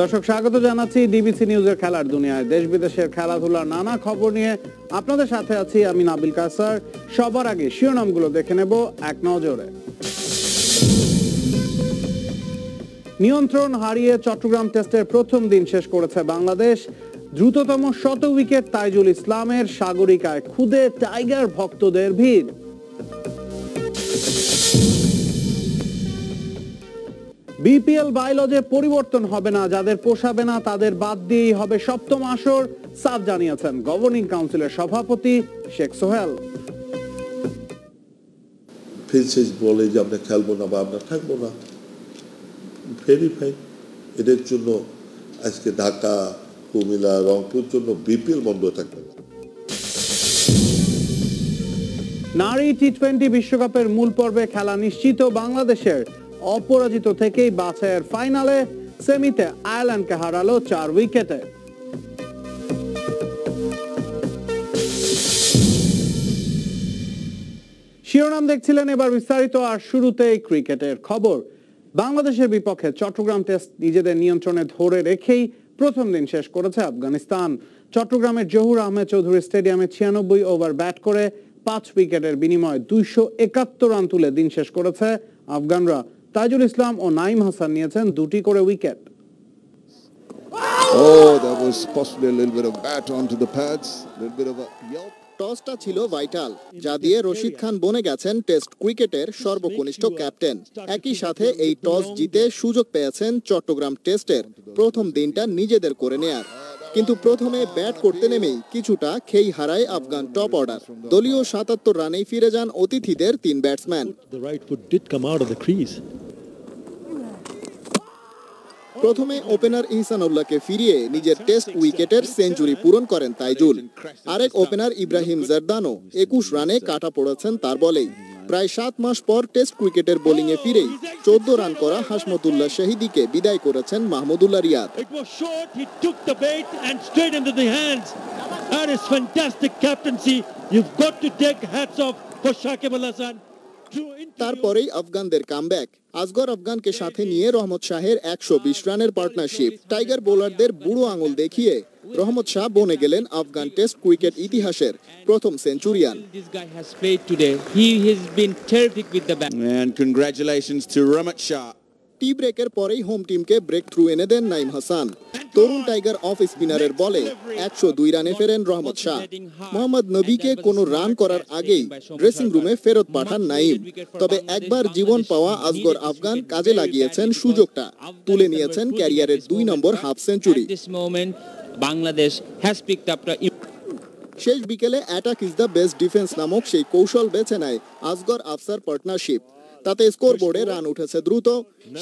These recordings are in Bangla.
দর্শক স্বাগত জানাচ্ছি ডিবিসি নিউজের খেলার দুনিয়ায় দেশ বিদেশের খেলাধুলার নানা খবর নিয়ে আপনাদের সাথে আছি আমি নাবিল কাসার সবার আগে শিরোনামগুলো দেখে নেব এক নজরে নিয়ন্ত্রণ হারিয়ে চট্টগ্রাম টেস্টের প্রথম দিন শেষ করেছে বাংলাদেশ দ্রুততম শত উইকেট তাইজুল ইসলামের সাগরিকায় খুদে টাইগার ভক্তদের ভিড় বিপিএল বায়োলজে পরিবর্তন হবে না যাদের পোষাবে না তাদের বাদ দিয়েই হবে সপ্তম আসর সাফ জানিয়েছেন গভর্নিং কাউন্সিলের সভাপতি শেখ সোহেল বলে যে আমরা খেলবো না বা আমরা থাকবো না ভেরি ফাইন এদের জন্য আজকে ঢাকা কুমিল্লা রংপুর জন্য বিপিএল বন্ধ থাকবে না নারী টি টোয়েন্টি বিশ্বকাপের মূল পর্বে খেলা নিশ্চিত বাংলাদেশের অপরাজিত থেকেই বাছাইয়ের ফাইনালে সেমিতে আয়ারল্যান্ডকে হারালো চার উইকেটে শিরোনাম দেখছিলেন এবার বিস্তারিত আর শুরুতেই ক্রিকেটের খবর বাংলাদেশের বিপক্ষে চট্টগ্রাম টেস্ট নিজেদের নিয়ন্ত্রণে ধরে রেখেই প্রথম দিন শেষ করেছে আফগানিস্তান চট্টগ্রামের জহুর আহমেদ চৌধুরী স্টেডিয়ামে ছিয়ানব্বই ওভার ব্যাট করে পাঁচ উইকেটের বিনিময়ে দুইশো একাত্তর রান তুলে দিন শেষ করেছে আফগানরা তাজুল ইসলাম ও নাইম হাসান নিয়েছেন দুটি করে উইকেট টসটা oh, ছিল ভাইটাল যা দিয়ে রশিদ খান বনে গেছেন টেস্ট ক্রিকেটের সর্বকনিষ্ঠ ক্যাপ্টেন একই সাথে এই টস জিতে সুযোগ পেয়েছেন চট্টগ্রাম টেস্টের প্রথম দিনটা নিজেদের করে নেয়ার কিন্তু প্রথমে ব্যাট করতে নেমেই কিছুটা খেই হারায় আফগান টপ অর্ডার দলীয় সাতাত্তর রানেই ফিরে যান অতিথিদের তিন ব্যাটসম্যান প্রথমে ওপেনার ইহসানুল্লাহকে ফিরিয়ে নিজের টেস্ট উইকেটের সেঞ্চুরি পূরণ করেন তাইজুল আরেক ওপেনার ইব্রাহিম জারদানও একুশ রানে কাটা পড়েছেন তার বলেই প্রায় সাত মাস পর টেস্ট ক্রিকেটের বোলিং এ ফিরেই চোদ্দ রান করা হাসমতুল্লাহ শাহিদিকে বিদায় করেছেন মাহমুদুল্লাহ রিয়াদ তারপরেই আফগানদের কামব্যাক আজগর আফগানকে সাথে নিয়ে রহমত শাহের একশো বিশ রানের পার্টনারশিপ টাইগার বোলারদের বুড়ো আঙুল দেখিয়ে রহমত শাহ বনে গেলেন আফগান টেস্ট ক্রিকেট ইতিহাসের প্রথম centurion And congratulations to Ramit Shah. Tea ব্রেকের পরেই হোম টিমকে ব্রেক থ্রু এনে দেন নাইম হাসান তরুণ টাইগার অফ স্পিনারের বলে একশো দুই রানে ফেরেন রহমত শাহ মোহাম্মদ নবীকে কোনো রান করার আগেই ড্রেসিং রুমে ফেরত পাঠান নাইম তবে একবার জীবন পাওয়া আসগর আফগান কাজে লাগিয়েছেন সুযোগটা তুলে নিয়েছেন ক্যারিয়ারের দুই নম্বর half century Bangladesh has picked up শেষ বিকেলে attack is the best defence নামক সেই কৌশল বেছে নেয় আসগর আফসার পার্টনারশিপ তাতে স্কোরবোর্ডে রান উঠেছে দ্রুত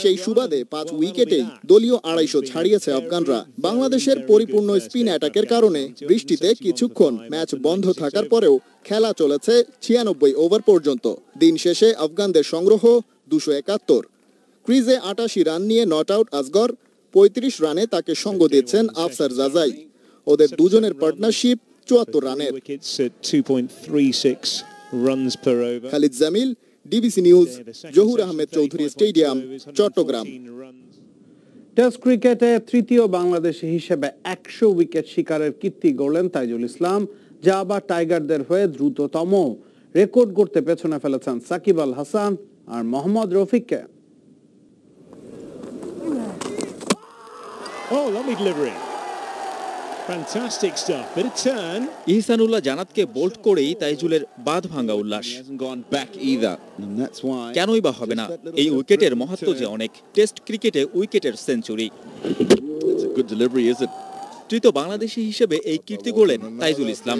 সেই সুবাদে পাঁচ উইকেটেই দলীয় আড়াইশো ছাড়িয়েছে আফগানরা বাংলাদেশের পরিপূর্ণ স্পিন অ্যাটাকের কারণে বৃষ্টিতে কিছুক্ষণ ম্যাচ বন্ধ থাকার পরেও খেলা চলেছে ছিয়ানব্বই ওভার পর্যন্ত দিন শেষে আফগানদের সংগ্রহ দুশো একাত্তর ক্রিজে আটাশি রান নিয়ে নট আউট আসগর পঁয়ত্রিশ রানে তাকে সঙ্গ দিচ্ছেন আফসার জাজাই ওদের দুজনের পার্টনারশিপ চুয়াত্তর রানের Khalid Jamil DBC news Zahur Ahmed Chowdhury stadium Chattogram test ক্রিকেটে তৃতীয় বাংলাদেশি হিসেবে একশো উইকেট শিকারের কীর্তি গড়লেন তাইজুল ইসলাম যা আবার টাইগারদের হয়ে দ্রুততম রেকর্ড করতে পেছনে ফেলেছেন সাকিব আল হাসান আর মোহাম্মদ রফিককে Oh, lovely delivery. ইহসানুল্লাহ জানাতকে বোল্ড করেই তাইজুলের বাঁধ ভাঙা উল্লাস কেনই বা হবে না এই উইকেটের যে অনেক টেস্ট ক্রিকেটে উইকেটের সেঞ্চুরি তৃতীয় বাংলাদেশি হিসেবে এই কীর্তি গড়লেন তাইজুল ইসলাম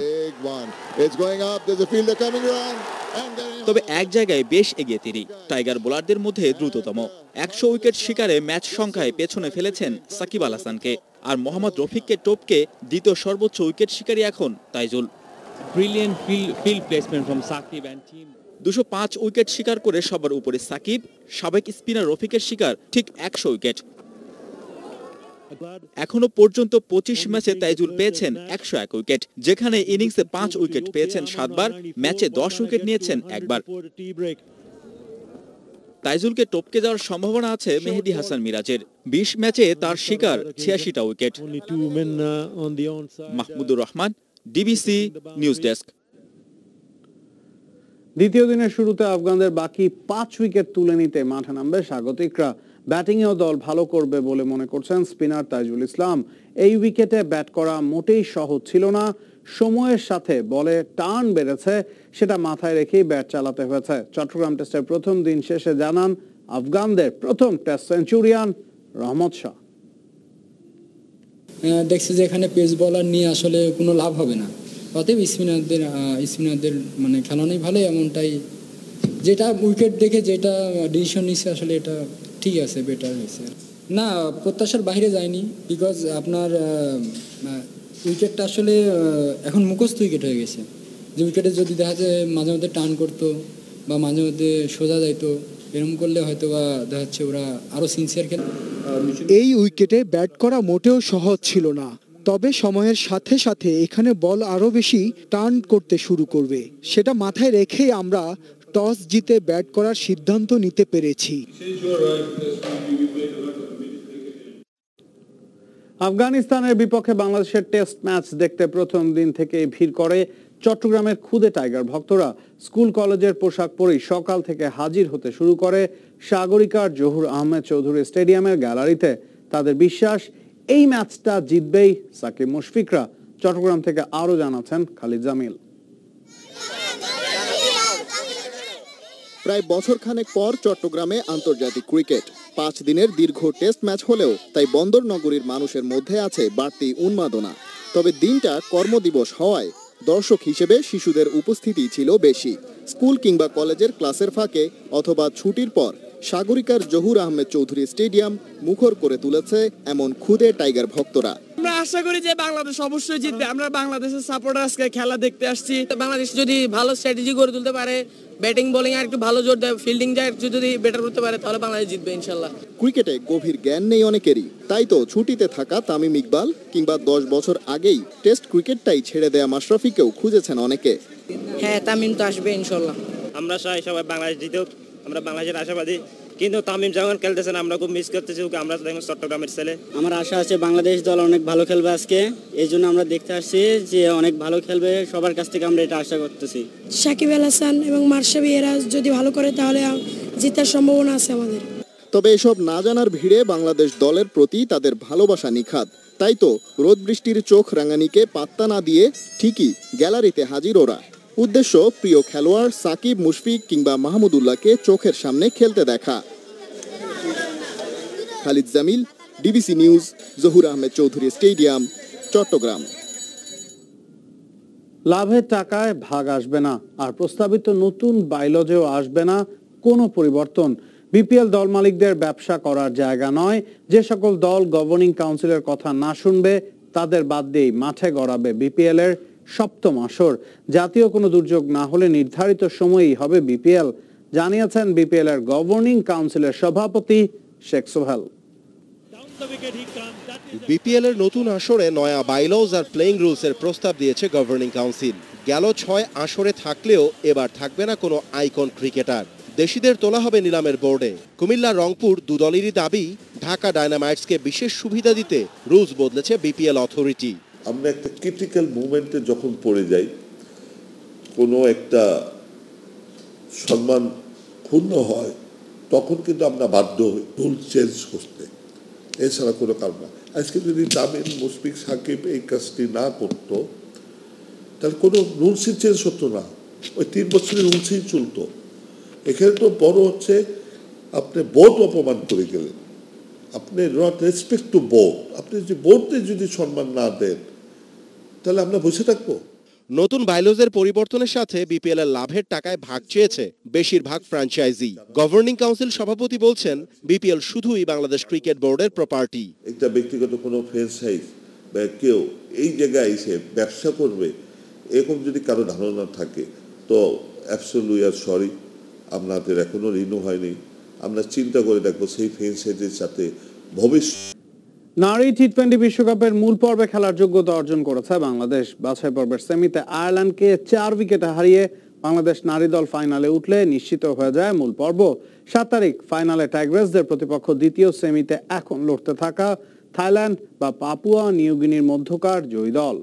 তবে এক জায়গায় বেশ এগিয়ে তিনি টাইগার বোলারদের মধ্যে দ্রুততম একশো উইকেট শিকারে ম্যাচ সংখ্যায় পেছনে ফেলেছেন সাকিব আল হাসানকে আর মোহাম্মদ রফিককে টপকে দ্বিতীয় সর্বোচ্চ উইকেট শিকারী এখন Taijul brilliant field field placement from Shakib and team দুশো পাঁচ উইকেট শিকার করে সবার উপরে সাকিব সাবেক স্পিনার রফিকের শিকার ঠিক একশো উইকেট এখনো পর্যন্ত পঁচিশ ম্যাচে তাইজুল পেয়েছেন একশো এক উইকেট যেখানে ইনিংসে পাঁচ উইকেট পেয়েছেন সাতবার ম্যাচে দশ উইকেট নিয়েছেন একবার তাইজুলকে টপকে যাওয়ার সম্ভাবনা আছে মেহেদি হাসান মিরাজের বিশ ম্যাচে তার শিকার ছিয়াশিটা wicket uh, Mahmudur Rahman DBC news desk দ্বিতীয় দিনের শুরুতে আফগানদের বাকি পাঁচ উইকেট তুলে নিতে মাঠে নামবে স্বাগতিকরা ব্যাটিংয়েও দল ভালো করবে বলে মনে করছেন স্পিনার তাইজুল ইসলাম এই উইকেটে ব্যাট করা মোটেই সহজ ছিল না সময়ের সাথে বলে টান বেড়েছে সেটা মাথায় রেখেই ব্যাট চালাতে হয়েছে চট্টগ্রাম টেস্টের প্রথম দিন শেষে জানান আফগানদের প্রথম টেস্ট সেঞ্চুরিয়ান রহমত শাহ দেখছি যে এখানে পেস বলার নিয়ে আসলে কোনো লাভ হবে না অতএব স্পিনারদের স্পিনারদের মানে খেলানোই ভালো এমনটাই যেটা উইকেট দেখে যেটা ডিসিশন নিচ্ছে আসলে এটা ঠিক আছে বেটার হয়েছে না প্রত্যাশার বাইরে যায়নি বিকজ আপনার উইকেটটা আসলে এখন মুখস্থ উইকেট হয়ে গেছে যে উইকেটে যদি দেখা যায় মাঝে মধ্যে টার্ন করতো বা মাঝে মধ্যে সোজা যাইতো এরকম করলে হয়তো বা দেখা যাচ্ছে ওরা আরও সিনসিয়ার খেল এই উইকেটে ব্যাট করা মোটেও সহজ ছিল না তবে সময়ের সাথে সাথে এখানে বল আরও বেশি টার্ন করতে শুরু করবে সেটা মাথায় রেখেই আমরা টস জিতে ব্যাট করার সিদ্ধান্ত নিতে পেরেছি আফগানিস্তানের বিপক্ষে বাংলাদেশের টেস্ট ম্যাচ দেখতে প্রথম দিন থেকে ভিড় করে চট্টগ্রামের খুদে টাইগার ভক্তরা স্কুল কলেজের পোশাক পরেই সকাল থেকে হাজির হতে শুরু করে সাগরিকার জহুর আহমেদ চৌধুরী স্টেডিয়ামের গ্যালারিতে তাদের বিশ্বাস এই ম্যাচটা জিতবেই সাকিব মুশফিকরা চট্টগ্রাম থেকে আরও জানাচ্ছেন খালিদ জামিল প্রায় বছর খানেক পর চট্টগ্রামে আন্তর্জাতিক ক্রিকেট পাঁচ দিনের দীর্ঘ টেস্ট ম্যাচ হলেও তাই বন্দর নগরীর মানুষের মধ্যে আছে বাড়তি উন্মাদনা তবে দিনটা কর্মদিবস হওয়ায় দর্শক হিসেবে শিশুদের উপস্থিতি ছিল বেশি স্কুল কিংবা কলেজের ক্লাসের ফাঁকে অথবা ছুটির পর সাগরিকার জহুর আহমেদ চৌধুরী স্টেডিয়াম মুখর করে তুলেছে এমন খুদে টাইগার ভক্তরা আমরা আশা করি যে বাংলাদেশ অবশ্যই জিতবে আমরা বাংলাদেশের সাপোর্ট আজকে খেলা দেখতে আসছি বাংলাদেশ যদি ভালো স্ট্র্যাটেজি গড়ে তুলতে পারে ব্যাটিং বোলিং আর একটু ভালো জোর দেয় ফিল্ডিং যা একটু যদি বেটার করতে পারে তাহলে বাংলাদেশ জিতবে ইনশাল্লাহ ক্রিকেটে গভীর জ্ঞান নেই অনেকেরই তাই তো ছুটিতে থাকা তামিম ইকবাল কিংবা দশ বছর আগেই টেস্ট ক্রিকেটটাই ছেড়ে দেয়া মাশরাফিকেও খুঁজেছেন অনেকে হ্যাঁ তামিম তো আসবে ইনশাল্লাহ আমরা সবাই সবাই বাংলাদেশ জিতুক আমরা বাংলাদেশের আশাবাদী কিন্তু তামিম জাহান খেলতেছেন আমরা খুব মিস করতেছি ওকে আমরা দেখুন চট্টগ্রামের ছেলে আমার আশা আছে বাংলাদেশ দল অনেক ভালো খেলবে আজকে এই জন্য আমরা দেখতে আসছি যে অনেক ভালো খেলবে সবার কাছ থেকে আমরা এটা আশা করতেছি সাকিব আল হাসান এবং মার্শাবি এরা যদি ভালো করে তাহলে জেতার সম্ভাবনা আছে আমাদের তবে এসব না জানার ভিড়ে বাংলাদেশ দলের প্রতি তাদের ভালোবাসা নিখাত তাই তো রোদ বৃষ্টির চোখ রাঙানিকে পাত্তা না দিয়ে ঠিকই গ্যালারিতে হাজির ওরা উদ্দেশ্য প্রিয় খেলোয়াড় সাকিব মুশফিক কিংবা মাহমুদুল্লাহকে চোখের সামনে খেলতে দেখা Khalid Jamil DBC news Zahur Ahmed Chowdhury stadium Chattogram লাভের টাকায় ভাগ আসবে না আর প্রস্তাবিত নতুন বাইলজেও আসবে না কোনো পরিবর্তন বিপিএল দল মালিকদের ব্যবসা করার জায়গা নয় যে সকল দল গভর্নিং কাউন্সিলের কথা না শুনবে তাদের বাদ দিয়েই মাঠে গড়াবে বিপিএল এর সপ্তম আসর জাতীয় কোনো দুর্যোগ না হলে নির্ধারিত সময়েই হবে বিপিএল জানিয়েছেন বিপিএল এর গভর্নিং কাউন্সিলের সভাপতি শেখ সোহেল বিপিএল এর নতুন আসরে নয়া বাইলজ আর প্লেইং রুলস এর প্রস্তাব দিয়েছে গভর্নিং কাউন্সিল গেল ছয় আসরে থাকলেও এবার থাকবে না কোনো আইকন ক্রিকেটার দেশিদের তোলা হবে নিলামের বোর্ডে কুমিল্লা রংপুর দুদলেরই দাবি ঢাকা ডায়নামাইটসকে বিশেষ সুবিধা দিতে রুলস বদলেছে বিপিএল অথরিটি আমরা একটা ক্রিটিক্যাল মুমেন্টে যখন পড়ে যাই কোনো একটা সম্মান ক্ষুণ্ণ হয় তখন কিন্তু আমরা বাধ্য হই ভুল চেঞ্জ করতে এছাড়া কোনো কারণ না আজকে যদি তামিম মুশফিক সাকিব এই কাজটি না করত তাহলে কোনো রুলসই চেঞ্জ হতো না ওই তিন বছরের রুলসই চলত এখানে তো বড় হচ্ছে আপনি বোধ অপমান করে গেলেন আপনি নট রেসপেক্ট টু বোধ আপনি যদি বোর্ডে যদি সম্মান না দেন তাহলে আমরা বসে থাকবো নতুন বাইলজের পরিবর্তনের সাথে বিপিএল এর লাভের টাকায় ভাগ চেয়েছে বেশিরভাগ ফ্র্যাঞ্চাইজি গভর্নিং কাউন্সিল সভাপতি বলছেন বিপিএল শুধুই বাংলাদেশ ক্রিকেট বোর্ডের প্রপার্টি একটা ব্যক্তিগত কোনো ফ্র্যাঞ্চাইজ বা কেউ এই জায়গায় এসে ব্যবসা করবে এরকম যদি কারো ধারণা থাকে তো অ্যাবসোলুই আর সরি আপনাদের এখনো ঋণ হয়নি আমরা চিন্তা করে দেখবো সেই ফ্র্যাঞ্চাইজির সাথে ভবিষ্যৎ নারী টি টোয়েন্টি বিশ্বকাপের মূল পর্বে খেলার যোগ্যতা অর্জন করেছে বাংলাদেশ বাছাই পর্বের সেমিতে আয়ারল্যান্ডকে চার উইকেটে হারিয়ে বাংলাদেশ নারী দল ফাইনালে উঠলে নিশ্চিত হয়ে যায় মূল পর্ব সাত তারিখ ফাইনালে টাইগ্রেসদের প্রতিপক্ষ দ্বিতীয় সেমিতে এখন লড়তে থাকা থাইল্যান্ড বা পাপুয়া নিউগিনির মধ্যকার জয়ী দল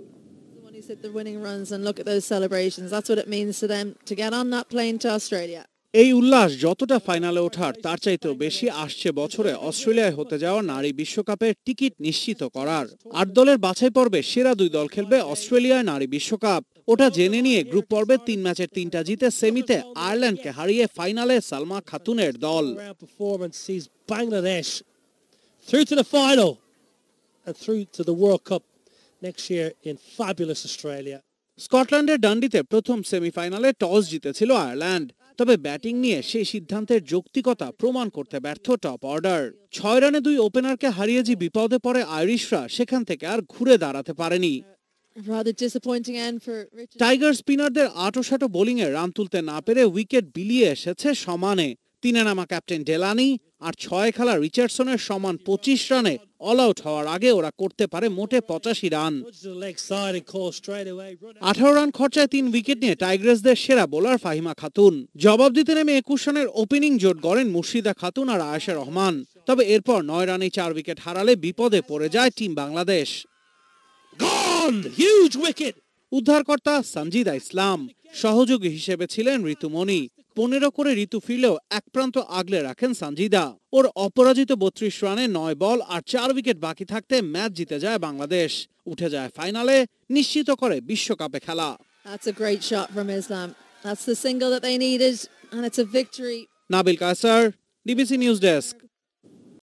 the winning runs and look at those celebrations. That's what it means to them to get on that plane to Australia. এই উল্লাস যতটা ফাইনালে ওঠার তার চাইতেও বেশি আসছে বছরে অস্ট্রেলিয়ায় হতে যাওয়া নারী বিশ্বকাপের টিকিট নিশ্চিত করার আট দলের বাছাই পর্বে সেরা দুই দল খেলবে অস্ট্রেলিয়ায় নারী বিশ্বকাপ ওটা জেনে নিয়ে গ্রুপ পর্বে তিন ম্যাচের তিনটা জিতে সেমিতে আয়ারল্যান্ডকে হারিয়ে ফাইনালে সালমা খাতুনের দল স্কটল্যান্ডের ডান্ডিতে প্রথম সেমিফাইনালে টস জিতেছিল আয়ারল্যান্ড তবে ব্যাটিং নিয়ে সেই সিদ্ধান্তের যৌক্তিকতা প্রমাণ করতে ব্যর্থ টপ অর্ডার ছয় রানে দুই ওপেনারকে হারিয়ে যে বিপদে পড়ে আইরিশরা সেখান থেকে আর ঘুরে দাঁড়াতে পারেনি টাইগার স্পিনারদের বোলিং বোলিংয়ে রান তুলতে না পেরে উইকেট বিলিয়ে এসেছে সমানে তিনে নামা ক্যাপ্টেন ডেলানি আর ছয় খেলা রিচার্ডসনের সমান পঁচিশ রানে অল আউট হওয়ার আগে ওরা করতে পারে মোটে পঁচাশি রান আঠারো রান খরচায় তিন উইকেট নিয়ে টাইগ্রেসদের সেরা বোলার ফাহিমা খাতুন জবাব দিতে নেমে একুশ রানের ওপেনিং জোট গড়েন মুর্শিদা খাতুন আর আয়েশা রহমান তবে এরপর নয় রানে চার উইকেট হারালে বিপদে পড়ে যায় টিম বাংলাদেশ উদ্ধারকর্তা সঞ্জিদা ইসলাম সহযোগী হিসেবে ছিলেন ঋতুমণি পনেরো করে ঋতু ফিরলেও এক প্রান্ত আগলে রাখেন সানজিদা ওর অপরাজিত বত্রিশ রানে নয় বল আর চার উইকেট বাকি থাকতে ম্যাচ জিতে যায় বাংলাদেশ উঠে যায় ফাইনালে নিশ্চিত করে বিশ্বকাপে খেলা Nabil Kasar DBC news desk